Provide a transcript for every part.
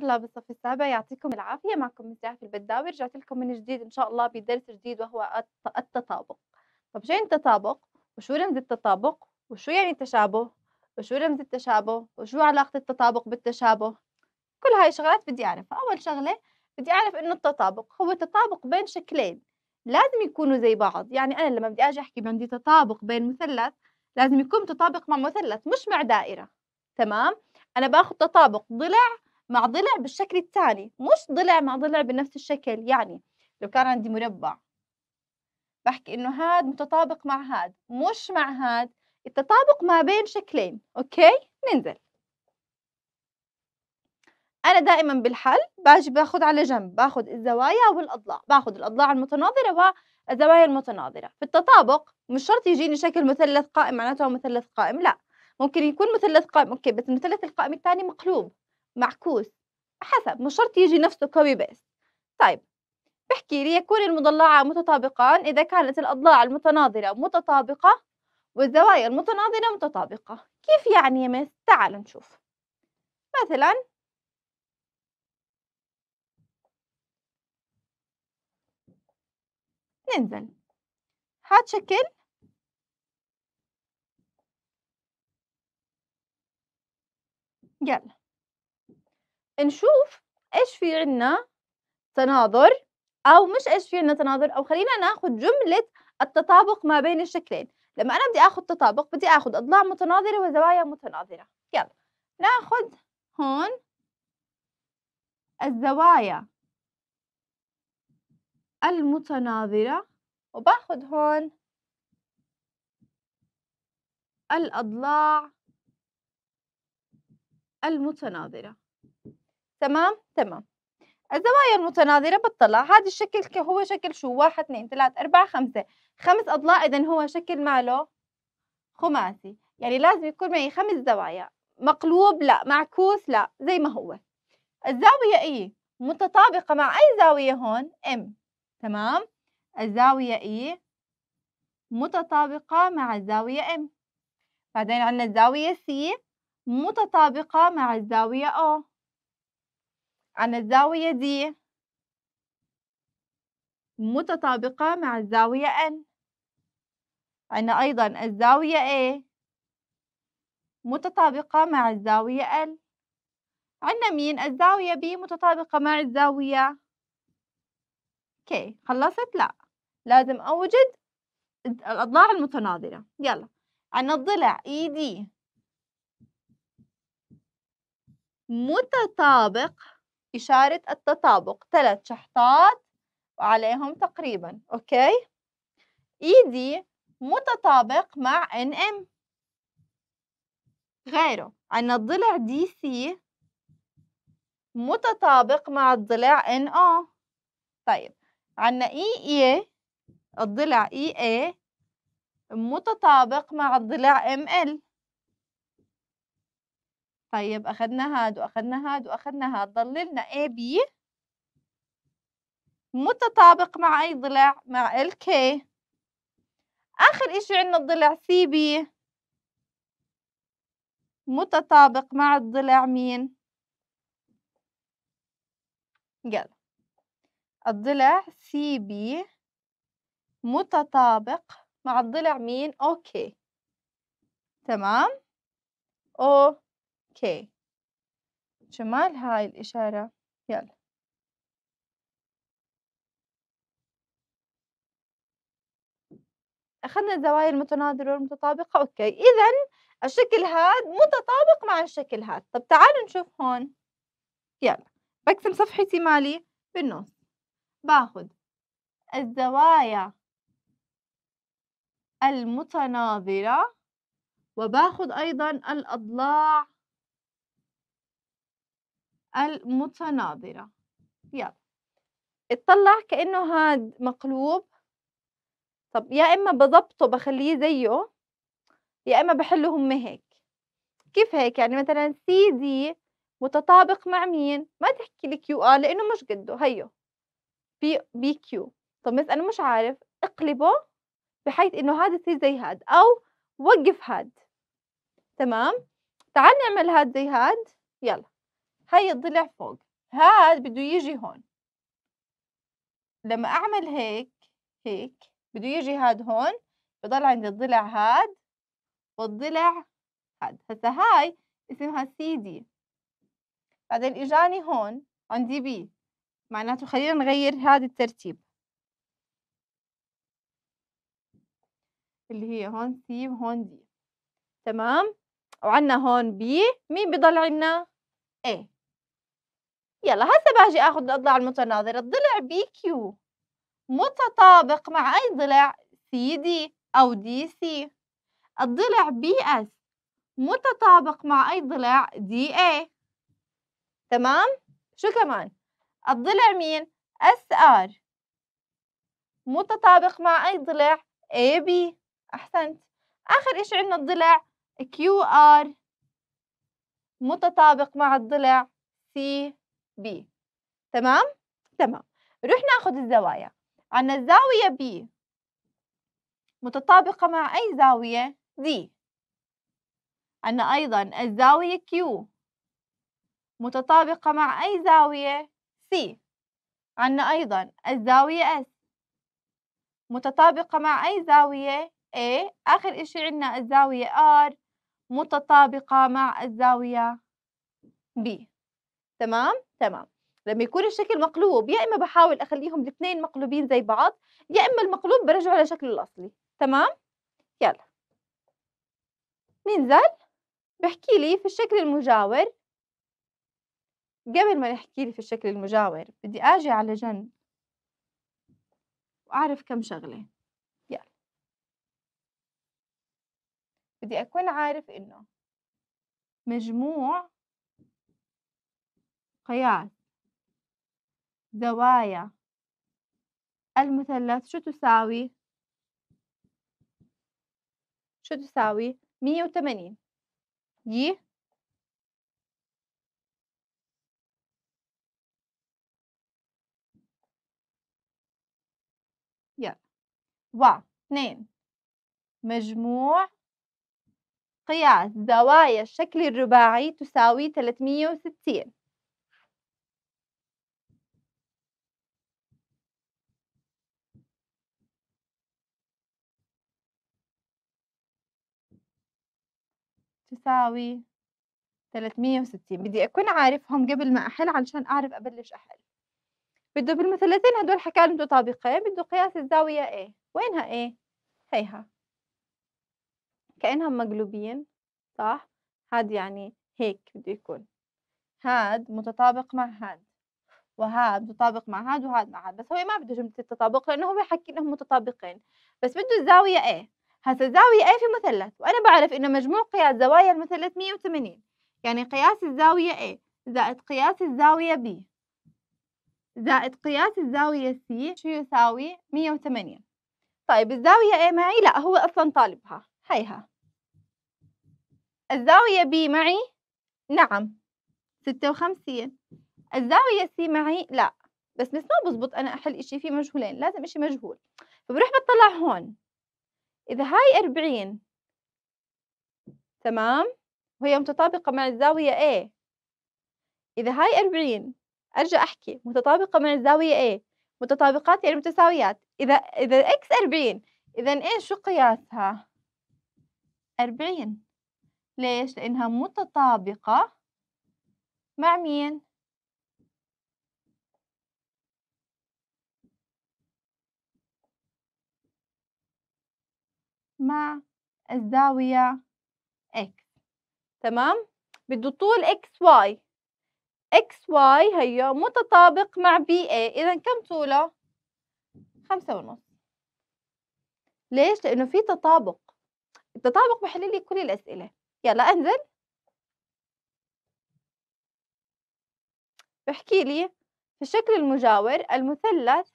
طلاب الصف السابع يعطيكم العافية معكم مفتاح في البداوي رجعت لكم من جديد إن شاء الله بدرس جديد وهو التطابق طب شو يعني التطابق وشو رمز التطابق وشو يعني التشابه وشو رمز التشابه وشو علاقة التطابق بالتشابه كل هاي الشغلات بدي أعرفها أول شغلة بدي أعرف إنه التطابق هو تطابق بين شكلين لازم يكونوا زي بعض يعني أنا لما بدي أجي أحكي عندي تطابق بين مثلث لازم يكون متطابق مع مثلث مش مع دائرة تمام انا باخذ تطابق ضلع مع ضلع بالشكل الثاني مش ضلع مع ضلع بنفس الشكل يعني لو كان عندي مربع بحكي انه هاد متطابق مع هاد مش مع هاد التطابق ما بين شكلين اوكي ننزل انا دائما بالحل باجي باخذ على جنب باخذ الزوايا والاضلاع باخذ الاضلاع المتناظره والزوايا المتناظره في التطابق مش شرط يجيني شكل مثلث قائم معناته مثلث قائم لا ممكن يكون مثلث قائم اوكي بس المثلث القائم الثاني مقلوب معكوس حسب مش شرط يجي نفسه كوبي بيس طيب بحكي لي يكون المضلعة متطابقان إذا كانت الأضلاع المتناظرة متطابقة والزوايا المتناظرة متطابقة كيف يعني يا مس؟ تعالوا نشوف مثلا ننزل هاد شكل يلا نشوف ايش في عنا تناظر او مش ايش في عنا تناظر او خلينا ناخذ جمله التطابق ما بين الشكلين لما انا بدي اخذ تطابق بدي اخذ اضلاع متناظره وزوايا متناظره يلا ناخذ هون الزوايا المتناظره وباخذ هون الاضلاع المتناظرة تمام تمام الزوايا المتناظرة بتطلع هذا الشكل هو شكل شو واحد اثنين ثلاث أربعة خمسة خمس أضلاع إذا هو شكل ماله خماسي يعني لازم يكون معي خمس زوايا مقلوب لا معكوس لا زي ما هو الزاوية إي متطابقة مع أي زاوية هون إم تمام الزاوية إي متطابقة مع الزاوية إم بعدين عندنا الزاوية سي متطابقة مع الزاوية O آه. عن الزاوية D متطابقة مع الزاوية N عنا أيضا الزاوية A متطابقة مع الزاوية L عنا مين الزاوية B متطابقة مع الزاوية K خلصت لا لازم أوجد الأضلاع المتناظرة يلا عنا الضلع ED متطابق إشارة التطابق ثلاث شحطات وعليهم تقريبا أوكي إيدي e متطابق مع إن إم غيره عنا الضلع دي سي متطابق مع الضلع إن أو طيب عنا إي e إي الضلع إي e إي متطابق مع الضلع إم إل طيب أخدنا هاد وأخدنا هاد وأخدنا هاد ضللنا AB اي بي متطابق مع أي ضلع؟ مع LK آخر إشي عندنا الضلع سي بي متطابق مع الضلع مين؟ يلا الضلع سي بي متطابق مع الضلع مين؟ أوكي تمام؟ أو كي شمال هاي الإشارة يلا أخذنا الزوايا المتناظرة والمتطابقة أوكي إذا الشكل هاد متطابق مع الشكل هاد طب تعالوا نشوف هون يلا بقسم صفحتي مالي بالنص باخذ الزوايا المتناظرة وباخذ أيضا الأضلاع المتناظرة يلا اطلع كأنه هاد مقلوب طب يا إما بضبطه بخليه زيه يا إما بحله هم هيك كيف هيك يعني مثلا سي دي متطابق مع مين ما تحكي لي كيو آر آه، لأنه مش قده هيو بي بي كيو طب مثلا أنا مش عارف اقلبه بحيث إنه هذا يصير زي هاد أو وقف هاد تمام تعال نعمل هاد زي هاد يلا هاي الضلع فوق هاد بده يجي هون لما اعمل هيك هيك بده يجي هاد هون بضل عندي الضلع هاد والضلع هاد هسا هاي اسمها سي دي بعدين اجاني هون عندي بي معناته خلينا نغير هاد الترتيب اللي هي هون سي وهون دي تمام وعنا هون بي مين بضل عنا ايه يلا هسه باجي اخذ الاضلاع المتناظرة الضلع بي كيو متطابق مع اي ضلع سي دي او دي سي الضلع بي اس متطابق مع اي ضلع دي اي تمام شو كمان الضلع مين اس ار متطابق مع اي ضلع اي بي احسنت اخر اشي عندنا الضلع كيو ار متطابق مع الضلع سي بي تمام تمام نروح ناخذ الزوايا عندنا الزاوية بي متطابقة مع أي زاوية دي عندنا أيضا الزاوية كيو متطابقة مع أي زاوية سي عندنا أيضا الزاوية S متطابقة مع أي زاوية A آخر إشي عندنا الزاوية R متطابقة مع الزاوية B تمام؟ تمام لما يكون الشكل مقلوب يا اما بحاول اخليهم الاثنين مقلوبين زي بعض يا اما المقلوب برجعه لشكله الاصلي تمام يلا ننزل بحكي لي في الشكل المجاور قبل ما نحكي لي في الشكل المجاور بدي اجي على جنب واعرف كم شغله يلا بدي اكون عارف انه مجموع قياس زوايا المثلث شو تساوي شو تساوي مية وثمانين ي و اثنين مجموع قياس زوايا الشكل الرباعي تساوي وستين تساوي 360 بدي أكون عارفهم قبل ما أحل علشان أعرف أبلش أحل بده بالمثلثين هدول حكى لهم طابقين بده قياس الزاوية A وينها A؟ هيها كأنهم مقلوبين صح؟ هاد يعني هيك بده يكون هاد متطابق مع هاد وهاد متطابق مع هاد وهاد مع هاد بس هو ما بده جملة التطابق لأنه هو حكي إنهم متطابقين بس بده الزاوية A هسا الزاوية A في مثلث وأنا بعرف إنه مجموع قياس زوايا المثلث 180 يعني قياس الزاوية A زائد قياس الزاوية B زائد قياس الزاوية C شو يساوي 180 طيب الزاوية A معي لا هو أصلا طالبها هيها الزاوية B معي نعم 56 الزاوية C معي لا بس بس ما بزبط أنا أحل إشي في مجهولين لازم إشي مجهول فبروح بطلع هون إذا هاي أربعين تمام وهي متطابقة مع الزاوية A إذا هاي أربعين أرجع أحكي متطابقة مع الزاوية A متطابقات يعني متساويات إذا إذا X أربعين إذا إيش شو قياسها؟ أربعين ليش؟ لأنها متطابقة مع مين؟ مع الزاوية X تمام بده طول XY XY هي متطابق مع BA إذا كم طوله؟ خمسة ونص ليش؟ لأنه في تطابق التطابق بحل لي كل الأسئلة يلا أنزل بحكي لي في الشكل المجاور المثلث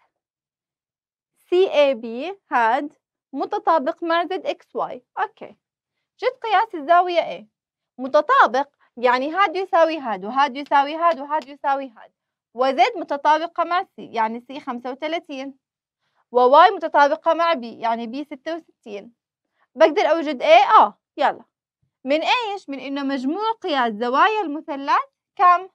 CAB had متطابق مع زد اكس واي اوكي جد قياس الزاوية A إيه؟ متطابق يعني هاد يساوي هاد وهاد يساوي هاد وهاد يساوي هاد وزد متطابقة مع C يعني C 35 وواي متطابقة مع B يعني B 66 بقدر أوجد A آه يلا من إيش؟ من إنه مجموع قياس زوايا المثلث كم؟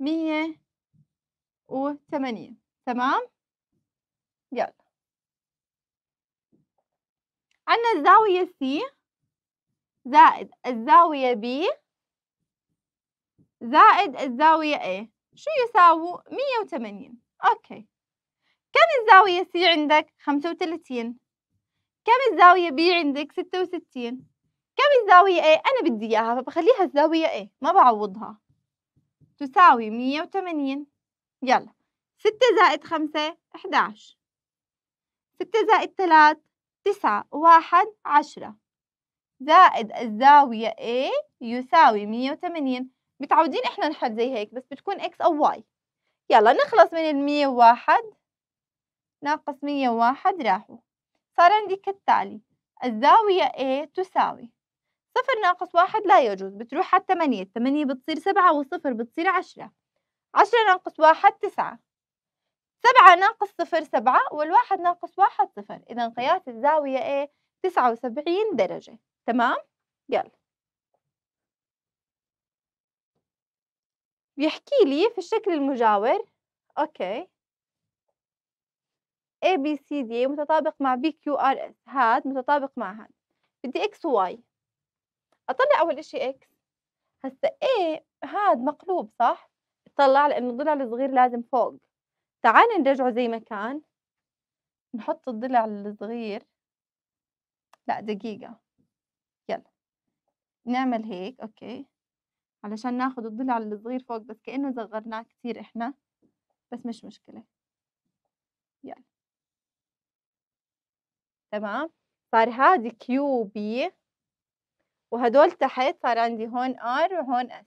مية وثمانين تمام يلا عندنا الزاوية سي زائد الزاوية بي زائد الزاوية A شو يساوي؟ مية وثمانين أوكي كم الزاوية C عندك خمسة وثلاثين كم الزاوية B عندك ستة وستين كم الزاوية A أنا بدي إياها فبخليها الزاوية A ما بعوضها تساوي 180 يلا 6 زائد 5 11 6 زائد 3 9 1 10 زائد الزاوية A يساوي 180 متعودين إحنا نحل زي هيك بس بتكون X أو Y يلا نخلص من ال 101 ناقص 101 راحوا صار عندي كالتالي الزاوية A تساوي صفر ناقص واحد لا يجوز بتروح على الثمانية الثمانية بتصير سبعة والصفر بتصير عشرة عشرة ناقص واحد تسعة سبعة ناقص صفر سبعة والواحد ناقص واحد صفر إذا قياس الزاوية إيه تسعة وسبعين درجة تمام يلا بيحكي لي في الشكل المجاور اوكي A B C D متطابق مع B Q R S هاد متطابق مع هاد بدي X و Y اطلع اول شيء اكس هسا ايه هاد مقلوب صح طلع لانه الضلع الصغير لازم فوق تعال نرجعه زي ما كان نحط الضلع الصغير لا دقيقة يلا نعمل هيك اوكي علشان ناخد الضلع الصغير فوق بس كأنه صغرناه كثير احنا بس مش مشكلة يلا تمام صار هذه كيو بي وهدول تحت صار عندي هون ار وهون اس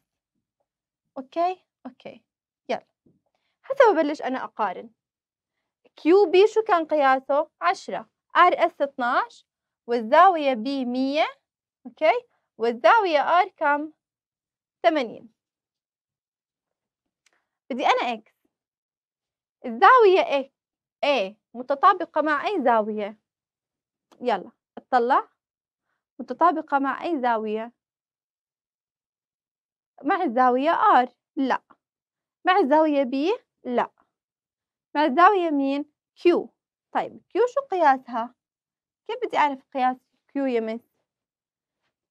اوكي اوكي يلا هسه ببلش انا اقارن كيو بي شو كان قياسه 10 ار اس 12 والزاويه بي 100 اوكي والزاويه ار كم 80 بدي انا اكس الزاويه ايه A متطابقة مع أي زاوية؟ يلا اطلع متطابقة مع أي زاوية مع الزاوية R لا مع الزاوية B لا مع الزاوية مين Q طيب Q شو قياسها كيف بدي أعرف قياس Q يا مس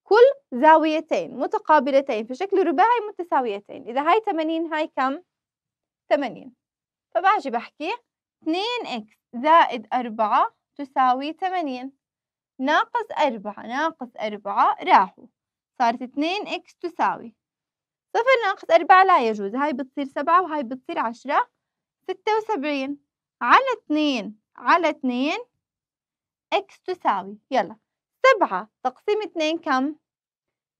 كل زاويتين متقابلتين في شكل رباعي متساويتين إذا هاي 80 هاي كم 80 فباجي بحكي 2x زائد 4 تساوي 80 ناقص أربعة ناقص أربعة راحوا صارت اثنين إكس تساوي صفر ناقص أربعة لا يجوز هاي بتصير سبعة وهاي بتصير عشرة ستة وسبعين على اثنين على اثنين إكس تساوي يلا سبعة تقسيم اثنين كم؟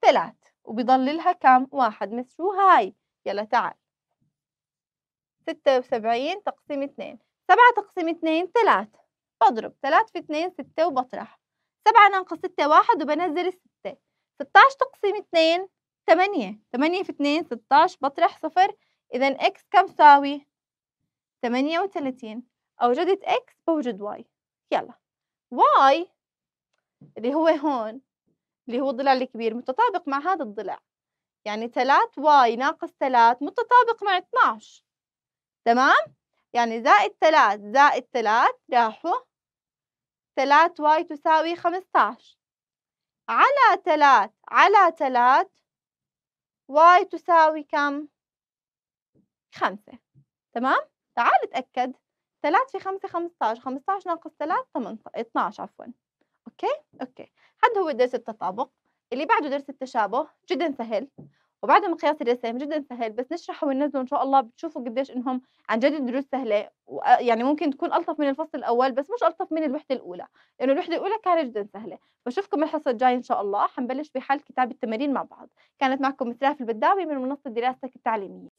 ثلاث وبيضل لها كم؟ واحد مثل شو هاي يلا تعال ستة وسبعين تقسيم اثنين سبعة تقسيم اثنين ثلاث بضرب ثلاث في اثنين ستة وبطرح سبعة ناقص ستة واحد وبنزل الستة ستاش تقسيم اتنين تمانية تمانية في اتنين ستاش بطرح صفر إذا إكس كم ساوي؟ تمانية وتلاتين أوجدت إكس بوجد واي يلا واي اللي هو هون اللي هو الضلع الكبير متطابق مع هذا الضلع يعني تلات واي ناقص تلات متطابق مع اتناش تمام؟ يعني زائد تلات زائد تلات راحوا 3 واي تساوي 15 على 3 على 3 واي تساوي كم؟ 5 تمام؟ تعال اتأكد 3 في 5 15 خمستاش ناقص 3 18 12 عفوا اوكي؟ اوكي هذا هو درس التطابق اللي بعده درس التشابه جدا سهل وبعد مقياس الرسم يعني جدا سهل بس نشرحه وننزله ان شاء الله بتشوفوا قديش انهم عن جد الدروس سهله آه، يعني ممكن تكون الطف من الفصل الاول بس مش الطف من الوحده الاولى لانه الوحده الاولى كانت جدا سهله بشوفكم الحصه الجايه ان شاء الله حنبلش بحل كتاب التمارين مع بعض كانت معكم مسراف البداوي من منصه دراستك التعليميه